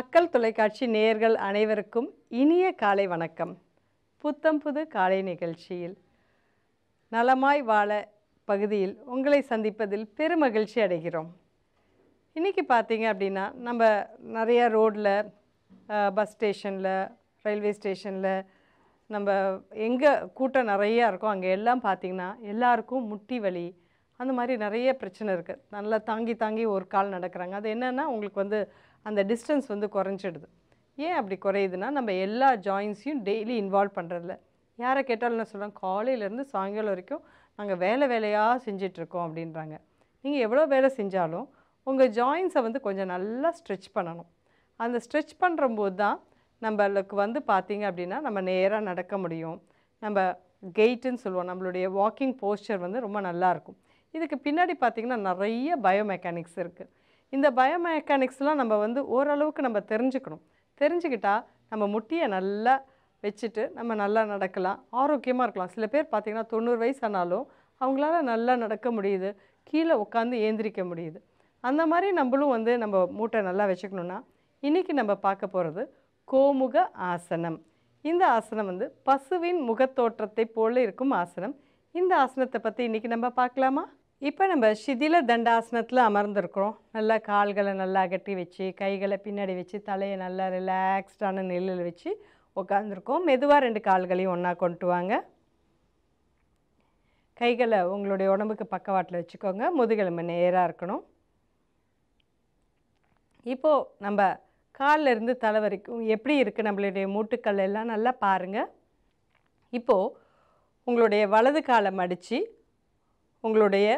மக்கள் தொலைக்காட்சி நேயர்கள் அனைவருக்கும் இனிய காலை வணக்கம் புத்தம் புது காலை நிகழ்ச்சியில் நலமாய் வாழ பகுதியில் உங்களை சந்திப்பதில் பெருமகிழ்ச்சி அடைகிறோம் இன்றைக்கி பார்த்தீங்க அப்படின்னா நம்ம நிறையா ரோடில் பஸ் ஸ்டேஷனில் ரயில்வே ஸ்டேஷனில் நம்ம எங்கே கூட்டம் நிறையா இருக்கும் அங்கே எல்லாம் பார்த்திங்கன்னா எல்லாருக்கும் முட்டி வலி அந்த மாதிரி நிறைய பிரச்சனை இருக்குது நல்லா தாங்கி தாங்கி ஒரு கால் நடக்கிறாங்க அது என்னென்னா உங்களுக்கு வந்து அந்த டிஸ்டன்ஸ் வந்து குறைஞ்சிடுது ஏன் அப்படி குறையுதுன்னா நம்ம எல்லா ஜாயின்ஸையும் டெய்லி இன்வால்வ் பண்ணுறதில்ல யாரை கேட்டாலும் என்ன சொல்கிறாங்க காலையிலேருந்து சாயங்காலம் வரைக்கும் நாங்கள் வேலை வேலையாக செஞ்சிட்ருக்கோம் அப்படின்றாங்க நீங்கள் எவ்வளோ வேலை செஞ்சாலும் உங்கள் ஜாயின்ஸை வந்து கொஞ்சம் நல்லா ஸ்ட்ரெச் பண்ணணும் அந்த ஸ்ட்ரெச் பண்ணுறம்போது தான் நம்மளுக்கு வந்து பார்த்திங்க அப்படின்னா நம்ம நேராக நடக்க முடியும் நம்ம கெயிட்டுன்னு சொல்லுவோம் நம்மளுடைய வாக்கிங் போஸ்டர் வந்து ரொம்ப நல்லாயிருக்கும் இதுக்கு பின்னாடி பார்த்திங்கன்னா நிறைய பயோமெக்கானிக்ஸ் இருக்குது இந்த பயோமெக்கானிக்ஸ்லாம் நம்ம வந்து ஓரளவுக்கு நம்ம தெரிஞ்சுக்கணும் தெரிஞ்சுக்கிட்டால் நம்ம முட்டியை நல்லா வச்சுட்டு நம்ம நல்லா நடக்கலாம் ஆரோக்கியமாக இருக்கலாம் சில பேர் பார்த்திங்கன்னா தொண்ணூறு வயசு ஆனாலும் அவங்களால நல்லா நடக்க முடியுது கீழே உட்காந்து ஏந்திரிக்க முடியுது அந்த மாதிரி நம்மளும் வந்து நம்ம மூட்டை நல்லா வச்சுக்கணுன்னா இன்றைக்கி நம்ம பார்க்க போகிறது கோமுக ஆசனம் இந்த ஆசனம் வந்து பசுவின் முகத்தோற்றத்தை போல இருக்கும் ஆசனம் இந்த ஆசனத்தை பற்றி இன்றைக்கி நம்ம பார்க்கலாமா இப்போ நம்ம சிதில தண்டாசனத்தில் அமர்ந்திருக்கிறோம் நல்லா கால்களை நல்லா அகட்டி வச்சு கைகளை பின்னாடி வச்சு தலையை நல்லா ரிலாக்ஸ்டான நெல்லில் வச்சு உட்காந்துருக்கோம் மெதுவாக ரெண்டு கால்களையும் ஒன்றா கொண்டு வாங்க கைகளை உங்களுடைய உடம்புக்கு பக்கவாட்டில் வச்சுக்கோங்க முதுகெலும்பு நேராக இருக்கணும் இப்போது நம்ம காலில் இருந்து தலை வரைக்கும் எப்படி இருக்குது நம்மளுடைய மூட்டுக்கள் எல்லாம் நல்லா பாருங்கள் இப்போது உங்களுடைய வலது காலை மடித்து உங்களுடைய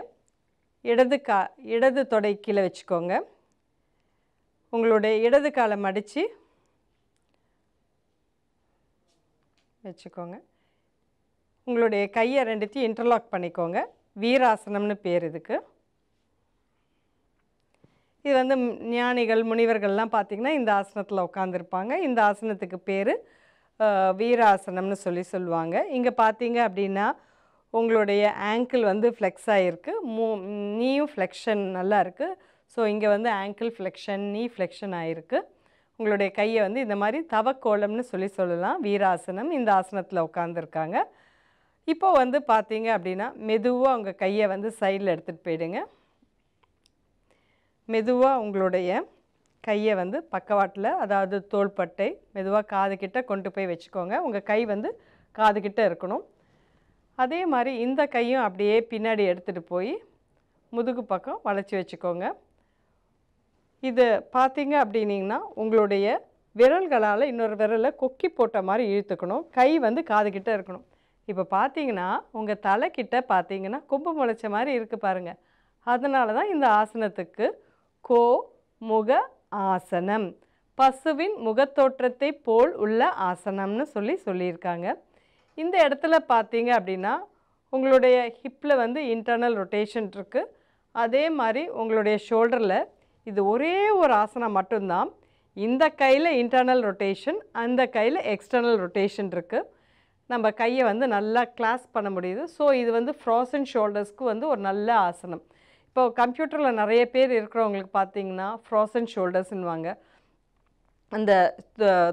இடது கா இடது தொடை கீழே வச்சுக்கோங்க உங்களுடைய இடது காலை மடித்து வச்சுக்கோங்க உங்களுடைய கையை ரெண்டுத்தையும் இன்டர்லாக் பண்ணிக்கோங்க வீராசனம்னு பேர் இதுக்கு இது வந்து ஞானிகள் முனிவர்கள்லாம் பார்த்திங்கன்னா இந்த ஆசனத்தில் உட்காந்துருப்பாங்க இந்த ஆசனத்துக்கு பேர் வீராசனம்னு சொல்லி சொல்லுவாங்க இங்கே பார்த்தீங்க அப்படின்னா உங்களுடைய ஆங்கிள் வந்து ஃப்ளெக்ஸ் ஆகிருக்கு மூ நீயும் ஃப்ளெக்ஷன் நல்லா இருக்குது ஸோ இங்கே வந்து ஆங்கிள் ஃப்ளெக்ஷன் நீ ஃப்ளெக்ஷன் ஆகிருக்கு உங்களுடைய கையை வந்து இந்த மாதிரி தவக்கோலம்னு சொல்லி சொல்லலாம் வீராசனம் இந்த ஆசனத்தில் உட்காந்துருக்காங்க இப்போ வந்து பார்த்தீங்க அப்படின்னா மெதுவாக உங்கள் கையை வந்து சைடில் எடுத்துகிட்டு போயிடுங்க மெதுவாக உங்களுடைய கையை வந்து பக்கவாட்டில் அதாவது தோள்பட்டை மெதுவாக காதுக்கிட்ட கொண்டு போய் வச்சுக்கோங்க உங்கள் கை வந்து காதுக்கிட்ட இருக்கணும் அதே மாதிரி இந்த கையும் அப்படியே பின்னாடி எடுத்துகிட்டு போய் முதுகு பக்கம் வளைச்சி வச்சுக்கோங்க இது பார்த்தீங்க அப்படின்னிங்கன்னா உங்களுடைய விரல்களால் இன்னொரு விரலை கொக்கி போட்ட மாதிரி இழுத்துக்கணும் கை வந்து காதுகிட்ட இருக்கணும் இப்போ பார்த்தீங்கன்னா உங்கள் தலைக்கிட்ட பார்த்தீங்கன்னா கொம்பு முளைச்ச மாதிரி இருக்குது பாருங்கள் அதனால தான் இந்த ஆசனத்துக்கு கோ முக ஆசனம் பசுவின் முகத்தோற்றத்தை போல் உள்ள ஆசனம்னு சொல்லி சொல்லியிருக்காங்க இந்த இடத்துல பார்த்தீங்க அப்படின்னா உங்களுடைய ஹிப்பில் வந்து இன்டர்னல் ரொட்டேஷன் இருக்குது அதே மாதிரி உங்களுடைய ஷோல்டரில் இது ஒரே ஒரு ஆசனம் மட்டும்தான் இந்த கையில் இன்டர்னல் ரொட்டேஷன் அந்த கையில் எக்ஸ்டர்னல் ரொட்டேஷன் இருக்குது நம்ம கையை வந்து நல்லா கிளாஸ் பண்ண முடியுது ஸோ இது வந்து ஃப்ராசன் ஷோல்டர்ஸ்க்கு வந்து ஒரு நல்ல ஆசனம் இப்போ கம்ப்யூட்டரில் நிறைய பேர் இருக்கிறவங்களுக்கு பார்த்தீங்கன்னா ஃப்ராசன் வாங்க அந்த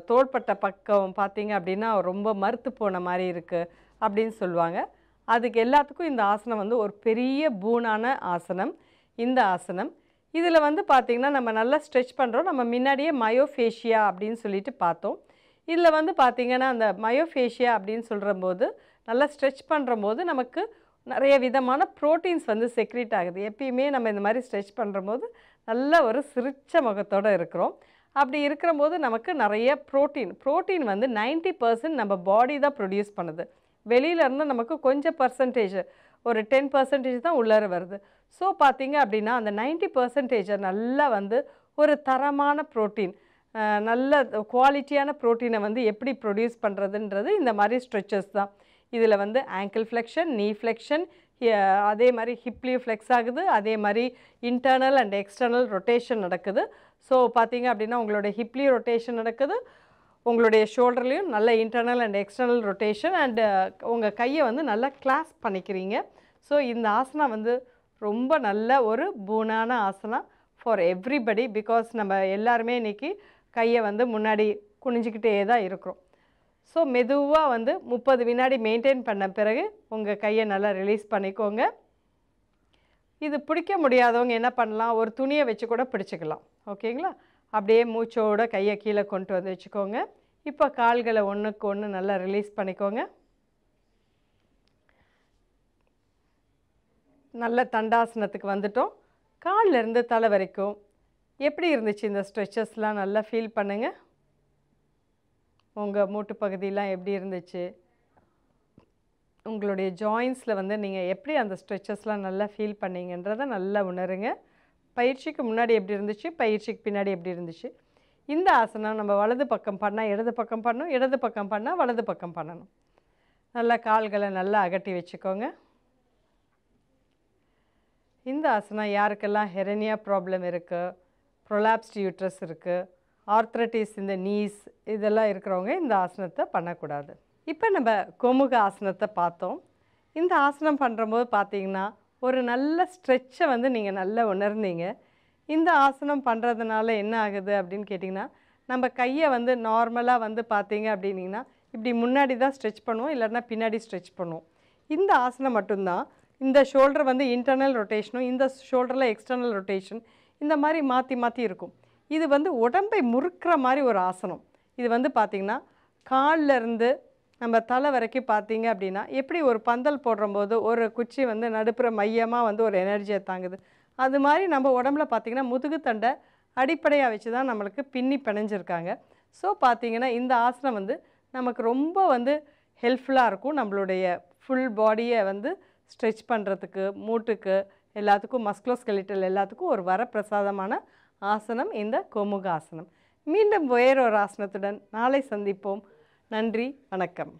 தோள்பட்ட பக்கம் பார்த்தீங்க அப்படின்னா ரொம்ப மறுத்து போன மாதிரி இருக்குது அப்படின்னு சொல்லுவாங்க அதுக்கு எல்லாத்துக்கும் இந்த ஆசனம் வந்து ஒரு பெரிய பூனான ஆசனம் இந்த ஆசனம் இதில் வந்து பார்த்திங்கன்னா நம்ம நல்லா ஸ்ட்ரெச் பண்ணுறோம் நம்ம முன்னாடியே மயோஃபேஷியா அப்படின்னு சொல்லிட்டு பார்த்தோம் இதில் வந்து பார்த்திங்கன்னா அந்த மயோஃபேஷியா அப்படின்னு சொல்கிற போது நல்லா ஸ்ட்ரெச் பண்ணுற போது நமக்கு நிறைய விதமான ப்ரோட்டீன்ஸ் வந்து செக்ரீட் ஆகுது எப்பயுமே நம்ம இந்த மாதிரி ஸ்ட்ரெச் பண்ணுற போது நல்ல ஒரு சிரிச்ச முகத்தோடு இருக்கிறோம் அப்படி இருக்கிற போது நமக்கு நிறைய ப்ரோட்டீன் ப்ரோட்டீன் வந்து நைன்ட்டி பர்சன்ட் நம்ம பாடி தான் ப்ரொடியூஸ் பண்ணுது வெளியிலேருந்து நமக்கு கொஞ்சம் பர்சன்டேஜ் ஒரு டென் பர்சன்டேஜ் தான் உள்ளார வருது ஸோ பார்த்திங்க அப்படின்னா அந்த நைன்ட்டி பர்சன்டேஜை நல்லா வந்து ஒரு தரமான ப்ரோட்டீன் நல்ல குவாலிட்டியான ப்ரோட்டீனை வந்து எப்படி ப்ரொடியூஸ் பண்ணுறதுன்றது இந்த மாதிரி ஸ்ட்ரெச்சஸ் தான் இதில் வந்து ஆங்கிள் ஃப்ளெக்ஷன் நீ ஃப்ளெக்ஷன் அதே மாதிரி ஹிப்லியும் ஃப்ளெக்ஸ் ஆகுது அதே மாதிரி இன்டர்னல் அண்ட் எக்ஸ்டர்னல் ரொட்டேஷன் நடக்குது ஸோ பார்த்தீங்க அப்படின்னா உங்களுடைய ஹிப்லி ரொட்டேஷன் நடக்குது உங்களுடைய ஷோல்டர்லேயும் நல்ல internal and external rotation and உங்கள் கையை வந்து நல்லா கிளாஸ் பண்ணிக்கிறீங்க ஸோ இந்த ஆசனா வந்து ரொம்ப நல்ல ஒரு பூனான ஆசனா ஃபார் எவ்ரிபடி பிகாஸ் நம்ம எல்லாருமே இன்றைக்கி கையை வந்து முன்னாடி குனிஞ்சிக்கிட்டே தான் இருக்கிறோம் ஸோ மெதுவாக வந்து முப்பது வினாடி மெயின்டைன் பண்ண பிறகு உங்கள் கையை நல்லா ரிலீஸ் பண்ணிக்கோங்க இது பிடிக்க முடியாதவங்க என்ன பண்ணலாம் ஒரு துணியை வச்சு கூட பிடிச்சிக்கலாம் ஓகேங்களா அப்படியே மூச்சோட கையை கீழே கொண்டு வந்து வச்சுக்கோங்க இப்போ கால்களை ஒன்றுக்கு ஒன்று நல்லா ரிலீஸ் பண்ணிக்கோங்க நல்ல தண்டாசனத்துக்கு வந்துட்டோம் காலில் இருந்து தலை வரைக்கும் எப்படி இருந்துச்சு இந்த ஸ்ட்ரெச்சஸ்லாம் நல்லா ஃபீல் பண்ணுங்கள் உங்கள் மூட்டு பகுதியெலாம் எப்படி இருந்துச்சு உங்களுடைய ஜாயின்ஸில் வந்து நீங்கள் எப்படி அந்த ஸ்ட்ரெச்சஸ்லாம் நல்லா ஃபீல் பண்ணீங்கன்றதை நல்லா உணருங்க பயிற்சிக்கு முன்னாடி எப்படி இருந்துச்சு பயிற்சிக்கு பின்னாடி எப்படி இருந்துச்சு இந்த ஆசனம் நம்ம வலது பக்கம் பண்ணால் இடது பக்கம் பண்ணணும் இடது பக்கம் பண்ணால் வலது பக்கம் பண்ணணும் நல்லா கால்களை நல்லா அகட்டி வச்சுக்கோங்க இந்த ஆசனம் யாருக்கெல்லாம் ஹெரனியா ப்ராப்ளம் இருக்குது ப்ரொலாப்ஸ்ட் யூட்ரஸ் இருக்குது ஆர்த்ரட்டிஸ் இந்த நீஸ் இதெல்லாம் இருக்கிறவங்க இந்த ஆசனத்தை பண்ணக்கூடாது இப்போ நம்ம கொமுக ஆசனத்தை பார்த்தோம் இந்த ஆசனம் பண்ணுறம்போது பார்த்திங்கன்னா ஒரு நல்ல ஸ்ட்ரெச்சை வந்து நீங்கள் நல்லா உணர்ந்தீங்க இந்த ஆசனம் பண்ணுறதுனால என்ன ஆகுது அப்படின்னு கேட்டிங்கன்னா நம்ம கையை வந்து நார்மலாக வந்து பார்த்தீங்க அப்படின்னிங்கன்னா இப்படி முன்னாடி தான் ஸ்ட்ரெச் பண்ணுவோம் இல்லைன்னா பின்னாடி ஸ்ட்ரெச் பண்ணுவோம் இந்த ஆசனம் மட்டும்தான் இந்த ஷோல்டர் வந்து இன்டர்னல் ரொட்டேஷனும் இந்த ஷோல்டரில் எக்ஸ்டர்னல் ரொட்டேஷன் இந்த மாதிரி மாற்றி மாற்றி இருக்கும் இது வந்து உடம்பை முறுக்கிற மாதிரி ஒரு ஆசனம் இது வந்து பார்த்திங்கன்னா காலில் இருந்து நம்ம தலை வரைக்கும் பார்த்தீங்க அப்படின்னா எப்படி ஒரு பந்தல் போடுறம்போது ஒரு குச்சி வந்து நடுப்புற மையமாக வந்து ஒரு எனர்ஜியை தாங்குது அது மாதிரி நம்ம உடம்புல பார்த்திங்கன்னா முதுகுத்தண்டை அடிப்படையாக வச்சு தான் நம்மளுக்கு பின்னி பிணைஞ்சிருக்காங்க ஸோ பார்த்திங்கன்னா இந்த ஆசனம் வந்து நமக்கு ரொம்ப வந்து ஹெல்ப்ஃபுல்லாக இருக்கும் நம்மளுடைய ஃபுல் பாடியை வந்து ஸ்ட்ரெச் பண்ணுறதுக்கு மூட்டுக்கு எல்லாத்துக்கும் மஸ்குலோஸ்கெலிட்டல் எல்லாத்துக்கும் ஒரு வரப்பிரசாதமான ஆசனம் இந்த கோமுக ஆசனம் மீண்டும் வேறொரு ஆசனத்துடன் நாளை சந்திப்போம் நன்றி வணக்கம்